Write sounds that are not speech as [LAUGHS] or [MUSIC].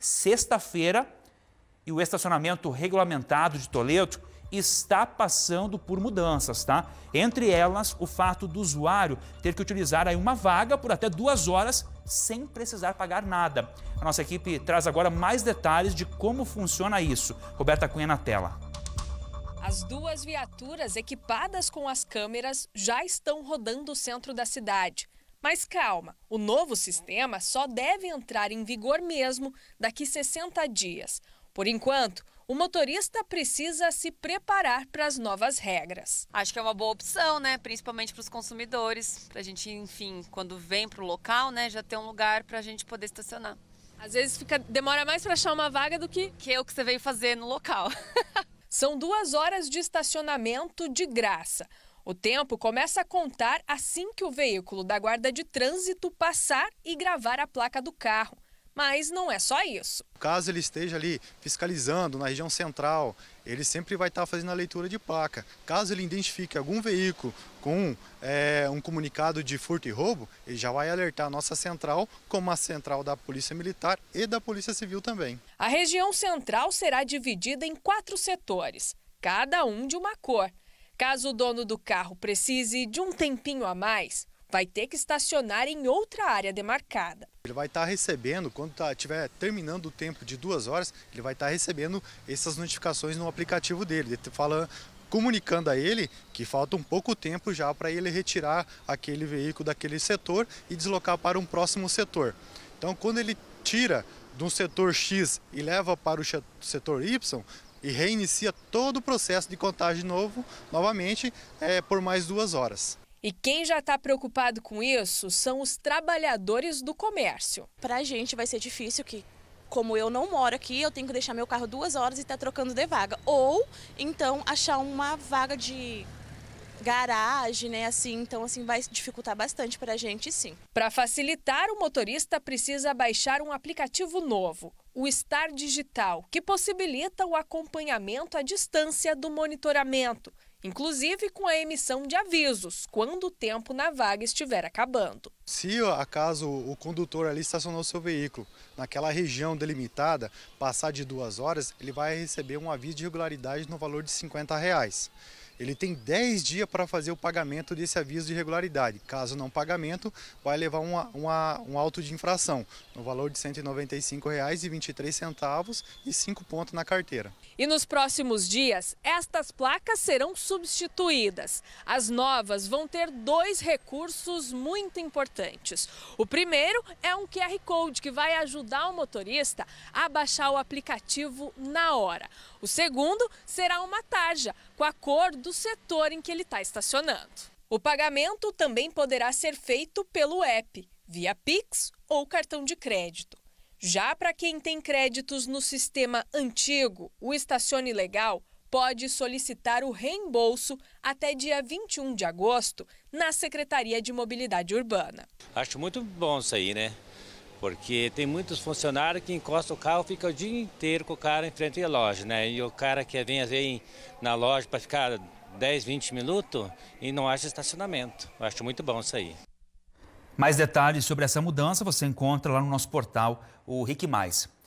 sexta-feira e o estacionamento regulamentado de Toledo está passando por mudanças, tá? Entre elas, o fato do usuário ter que utilizar aí uma vaga por até duas horas sem precisar pagar nada. A nossa equipe traz agora mais detalhes de como funciona isso. Roberta Cunha na tela. As duas viaturas equipadas com as câmeras já estão rodando o centro da cidade. Mas calma, o novo sistema só deve entrar em vigor mesmo daqui 60 dias. Por enquanto, o motorista precisa se preparar para as novas regras. Acho que é uma boa opção, né? Principalmente para os consumidores, para a gente, enfim, quando vem para o local, né, já ter um lugar para a gente poder estacionar. Às vezes fica, demora mais para achar uma vaga do que que é o que você veio fazer no local. [LAUGHS] São duas horas de estacionamento de graça. O tempo começa a contar assim que o veículo da guarda de trânsito passar e gravar a placa do carro. Mas não é só isso. Caso ele esteja ali fiscalizando na região central, ele sempre vai estar fazendo a leitura de placa. Caso ele identifique algum veículo com é, um comunicado de furto e roubo, ele já vai alertar a nossa central, como a central da Polícia Militar e da Polícia Civil também. A região central será dividida em quatro setores, cada um de uma cor. Caso o dono do carro precise de um tempinho a mais, vai ter que estacionar em outra área demarcada. Ele vai estar tá recebendo, quando estiver tá, terminando o tempo de duas horas, ele vai estar tá recebendo essas notificações no aplicativo dele, falando, comunicando a ele que falta um pouco tempo já para ele retirar aquele veículo daquele setor e deslocar para um próximo setor. Então, quando ele tira de um setor X e leva para o setor Y, e reinicia todo o processo de contagem novo, novamente, é, por mais duas horas. E quem já está preocupado com isso são os trabalhadores do comércio. Para a gente vai ser difícil que como eu não moro aqui, eu tenho que deixar meu carro duas horas e estar tá trocando de vaga. Ou então achar uma vaga de garagem, né? Assim, então assim vai dificultar bastante para a gente, sim. Para facilitar, o motorista precisa baixar um aplicativo novo, o Star Digital, que possibilita o acompanhamento à distância do monitoramento, inclusive com a emissão de avisos quando o tempo na vaga estiver acabando. Se acaso o condutor ali estacionou seu veículo naquela região delimitada, passar de duas horas, ele vai receber um aviso de irregularidade no valor de 50 reais. Ele tem 10 dias para fazer o pagamento desse aviso de irregularidade. Caso não pagamento, vai levar uma, uma, um auto de infração no valor de R$ 195,23 e 5 pontos na carteira. E nos próximos dias, estas placas serão substituídas. As novas vão ter dois recursos muito importantes. O primeiro é um QR Code que vai ajudar o motorista a baixar o aplicativo na hora. O segundo será uma tarja com a cor do do setor em que ele está estacionando. O pagamento também poderá ser feito pelo app, via Pix ou cartão de crédito. Já para quem tem créditos no sistema antigo, o Estacione Legal pode solicitar o reembolso até dia 21 de agosto na Secretaria de Mobilidade Urbana. Acho muito bom isso aí, né? Porque tem muitos funcionários que encostam o carro, fica o dia inteiro com o cara em frente à loja, né? E o cara que vem, vem na loja para ficar 10, 20 minutos e não haja estacionamento. Eu acho muito bom isso aí. Mais detalhes sobre essa mudança você encontra lá no nosso portal, o Rick Mais.